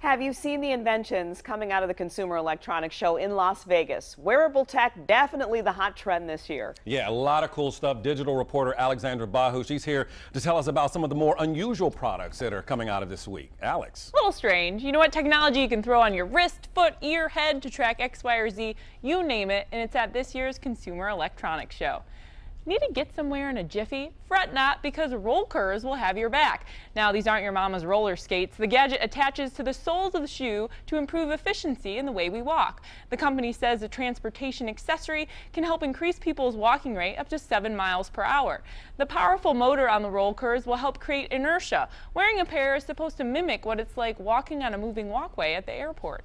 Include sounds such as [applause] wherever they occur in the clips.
Have you seen the inventions coming out of the Consumer Electronics Show in Las Vegas? Wearable tech, definitely the hot trend this year. Yeah, a lot of cool stuff. Digital reporter Alexandra Bahu, she's here to tell us about some of the more unusual products that are coming out of this week. Alex. A little strange. You know what technology you can throw on your wrist, foot, ear, head to track X, Y, or Z, you name it, and it's at this year's Consumer Electronics Show. Need to get somewhere in a jiffy? Fret not because Roll Curves will have your back. Now, these aren't your mama's roller skates. The gadget attaches to the soles of the shoe to improve efficiency in the way we walk. The company says the transportation accessory can help increase people's walking rate up to 7 miles per hour. The powerful motor on the Roll Curves will help create inertia. Wearing a pair is supposed to mimic what it's like walking on a moving walkway at the airport.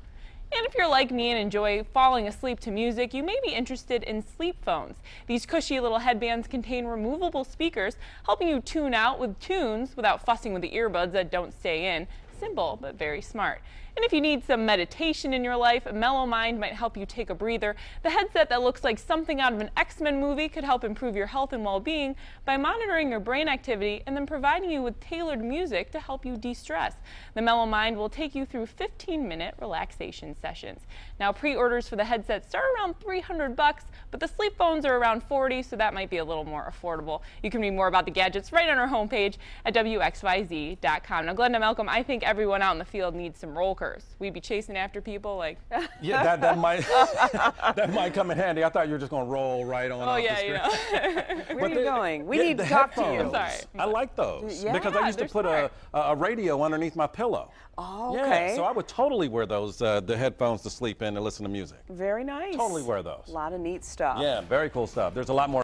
And if you're like me and enjoy falling asleep to music, you may be interested in sleep phones. These cushy little headbands contain removable speakers, helping you tune out with tunes without fussing with the earbuds that don't stay in. Simple, but very smart. And if you need some meditation in your life, a mellow mind might help you take a breather. The headset that looks like something out of an X Men movie could help improve your health and well being by monitoring your brain activity and then providing you with tailored music to help you de stress. The mellow mind will take you through 15 minute relaxation sessions. Now, pre orders for the headset start around 300 bucks, but the sleep phones are around 40, so that might be a little more affordable. You can read more about the gadgets right on our homepage at WXYZ.com. Now, Glenda Malcolm, I think everyone out in the field needs some roll curse. We'd be chasing after people like. [laughs] yeah, that, that might [laughs] that might come in handy. I thought you were just going to roll right on. Oh yeah, you know. [laughs] Where are you the, going? We need to talk to you. I'm sorry. I like those yeah, because I used to put a, a radio underneath my pillow. Oh, okay. Yeah, so I would totally wear those uh, the headphones to sleep in and listen to music. Very nice. Totally wear those. A lot of neat stuff. Yeah, very cool stuff. There's a lot more.